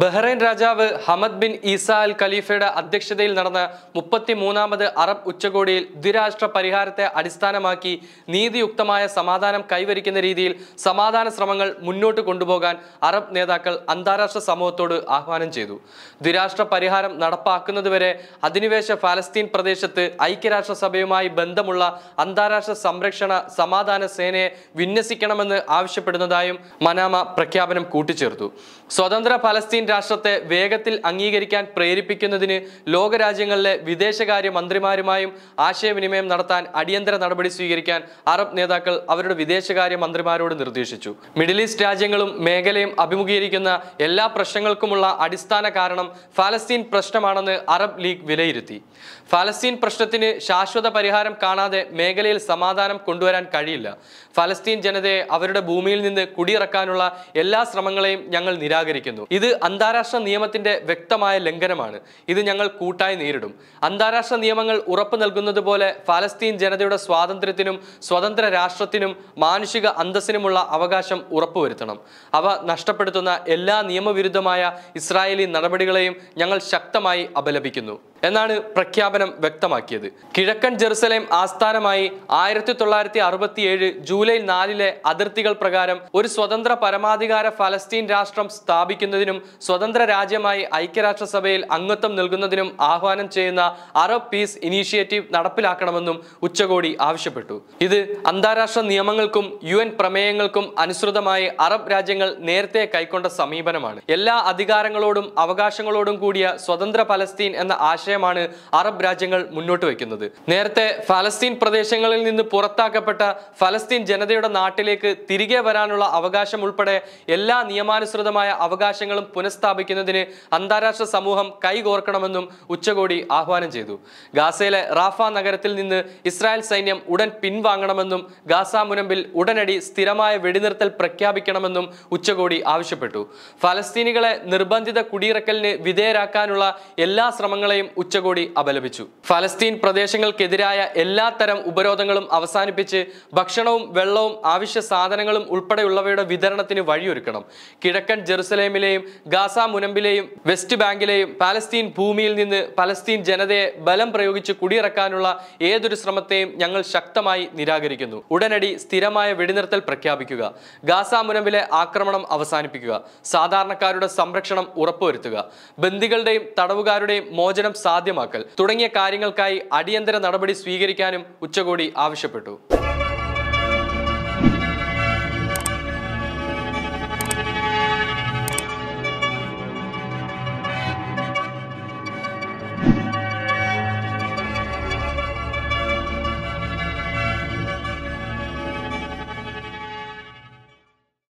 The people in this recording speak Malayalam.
ബഹ്റൈൻ രാജാവ് ഹമദ് ബിൻ ഈസ അൽ ഖലീഫയുടെ അധ്യക്ഷതയിൽ നടന്ന മുപ്പത്തിമൂന്നാമത് അറബ് ഉച്ചകോടിയിൽ ദ്വിരാഷ്ട്ര പരിഹാരത്തെ അടിസ്ഥാനമാക്കി നീതിയുക്തമായ സമാധാനം കൈവരിക്കുന്ന രീതിയിൽ സമാധാന ശ്രമങ്ങൾ മുന്നോട്ട് കൊണ്ടുപോകാൻ അറബ് നേതാക്കൾ അന്താരാഷ്ട്ര സമൂഹത്തോട് ആഹ്വാനം ചെയ്തു ദ്വിരാഷ്ട്ര പരിഹാരം നടപ്പാക്കുന്നതുവരെ അധിനിവേശ ഫലസ്തീൻ പ്രദേശത്ത് ഐക്യരാഷ്ട്രസഭയുമായി ബന്ധമുള്ള അന്താരാഷ്ട്ര സംരക്ഷണ സമാധാന സേനയെ വിന്യസിക്കണമെന്ന് ആവശ്യപ്പെടുന്നതായും മനാമ പ്രഖ്യാപനം കൂട്ടിച്ചേർത്തു സ്വതന്ത്ര ഫലസ്തീൻ രാഷ്ട്രത്തെ വേഗത്തിൽ അംഗീകരിക്കാൻ പ്രേരിപ്പിക്കുന്നതിന് ലോകരാജ്യങ്ങളിലെ വിദേശകാര്യ മന്ത്രിമാരുമായും ആശയവിനിമയം നടത്താൻ അടിയന്തര നടപടി സ്വീകരിക്കാൻ അറബ് നേതാക്കൾ അവരുടെ വിദേശകാര്യ മന്ത്രിമാരോട് നിർദ്ദേശിച്ചു മിഡിൽ ഈസ്റ്റ് രാജ്യങ്ങളും മേഖലയും അഭിമുഖീകരിക്കുന്ന എല്ലാ പ്രശ്നങ്ങൾക്കുമുള്ള അടിസ്ഥാന കാരണം ഫലസ്തീൻ പ്രശ്നമാണെന്ന് അറബ് ലീഗ് വിലയിരുത്തി ഫലസ്തീൻ പ്രശ്നത്തിന് ശാശ്വത പരിഹാരം കാണാതെ മേഖലയിൽ സമാധാനം കൊണ്ടുവരാൻ കഴിയില്ല ഫലസ്തീൻ ജനതയെ അവരുടെ ഭൂമിയിൽ നിന്ന് കുടിയിറക്കാനുള്ള എല്ലാ ശ്രമങ്ങളെയും ഞങ്ങൾ നിരാകരിക്കുന്നു ഇത് അന്താരാഷ്ട്ര നിയമത്തിന്റെ വ്യക്തമായ ലംഘനമാണ് ഇത് ഞങ്ങൾ കൂട്ടായി നേരിടും അന്താരാഷ്ട്ര നിയമങ്ങൾ ഉറപ്പു നൽകുന്നത് പോലെ ഫലസ്തീൻ ജനതയുടെ സ്വാതന്ത്ര്യത്തിനും സ്വതന്ത്ര രാഷ്ട്രത്തിനും മാനുഷിക അന്തസ്സിനുമുള്ള അവകാശം ഉറപ്പുവരുത്തണം അവ നഷ്ടപ്പെടുത്തുന്ന എല്ലാ നിയമവിരുദ്ധമായ ഇസ്രായേലി നടപടികളെയും ഞങ്ങൾ ശക്തമായി അപലപിക്കുന്നു എന്നാണ് പ്രഖ്യാപനം വ്യക്തമാക്കിയത് കിഴക്കൻ ജെറുസലേം ആസ്ഥാനമായി ആയിരത്തി തൊള്ളായിരത്തി അറുപത്തിയേഴ് ജൂലൈ നാലിലെ അതിർത്തികൾ പ്രകാരം ഒരു സ്വതന്ത്ര പരമാധികാര ഫലസ്തീൻ രാഷ്ട്രം സ്ഥാപിക്കുന്നതിനും സ്വതന്ത്ര രാജ്യമായി ഐക്യരാഷ്ട്രസഭയിൽ അംഗത്വം നൽകുന്നതിനും ആഹ്വാനം ചെയ്യുന്ന അറബ് പീസ് ഇനീഷ്യേറ്റീവ് നടപ്പിലാക്കണമെന്നും ഉച്ചകോടി ആവശ്യപ്പെട്ടു ഇത് അന്താരാഷ്ട്ര നിയമങ്ങൾക്കും യു പ്രമേയങ്ങൾക്കും അനുസൃതമായി അറബ് രാജ്യങ്ങൾ നേരത്തെ കൈക്കൊണ്ട സമീപനമാണ് എല്ലാ അധികാരങ്ങളോടും അവകാശങ്ങളോടും കൂടിയ സ്വതന്ത്ര പലസ്തീൻ എന്ന ആശയം ആശയമാണ് അറബ് രാജ്യങ്ങൾ മുന്നോട്ട് വയ്ക്കുന്നത് നേരത്തെ ഫലസ്തീൻ പ്രദേശങ്ങളിൽ നിന്ന് പുറത്താക്കപ്പെട്ട ഫലസ്തീൻ ജനതയുടെ നാട്ടിലേക്ക് തിരികെ വരാനുള്ള അവകാശം ഉൾപ്പെടെ എല്ലാ നിയമാനുസൃതമായ അവകാശങ്ങളും പുനഃസ്ഥാപിക്കുന്നതിന് അന്താരാഷ്ട്ര സമൂഹം കൈകോർക്കണമെന്നും ഉച്ചകോടി ആഹ്വാനം ചെയ്തു ഗാസയിലെ റാഫ നഗരത്തിൽ നിന്ന് ഇസ്രായേൽ സൈന്യം ഉടൻ പിൻവാങ്ങണമെന്നും ഗാസ മുനമ്പിൽ ഉടനടി സ്ഥിരമായ വെടിനിർത്തൽ പ്രഖ്യാപിക്കണമെന്നും ഉച്ചകോടി ആവശ്യപ്പെട്ടു ഫലസ്തീനികളെ നിർബന്ധിത കുടിയിറക്കലിന് വിധേയരാക്കാനുള്ള എല്ലാ ശ്രമങ്ങളെയും ഉച്ചകോടി അപലപിച്ചു ഫലസ്തീൻ പ്രദേശങ്ങൾക്കെതിരായ തരം ഉപരോധങ്ങളും അവസാനിപ്പിച്ച് ഭക്ഷണവും വെള്ളവും ആവശ്യ സാധനങ്ങളും ഉൾപ്പെടെയുള്ളവയുടെ വിതരണത്തിന് വഴിയൊരുക്കണം കിഴക്കൻ ജെറുസലേമിലെയും ഗാസ മുനമ്പിലെയും വെസ്റ്റ് ബാങ്കിലെയും പാലസ്തീൻ ഭൂമിയിൽ നിന്ന് പലസ്തീൻ ജനതയെ ബലം പ്രയോഗിച്ച് കുടിയിറക്കാനുള്ള ഏതൊരു ശ്രമത്തെയും ഞങ്ങൾ ശക്തമായി നിരാകരിക്കുന്നു ഉടനടി സ്ഥിരമായ വെടിനിർത്തൽ പ്രഖ്യാപിക്കുക ഗാസ മുനമ്പിലെ ആക്രമണം അവസാനിപ്പിക്കുക സാധാരണക്കാരുടെ സംരക്ഷണം ഉറപ്പുവരുത്തുക ബന്ദികളുടെയും തടവുകാരുടെയും മോചനം സാധ്യമാക്കൽ തുടങ്ങിയ കാര്യങ്ങൾക്കായി അടിയന്തര നടപടി സ്വീകരിക്കാനും ഉച്ചകോടി ആവശ്യപ്പെട്ടു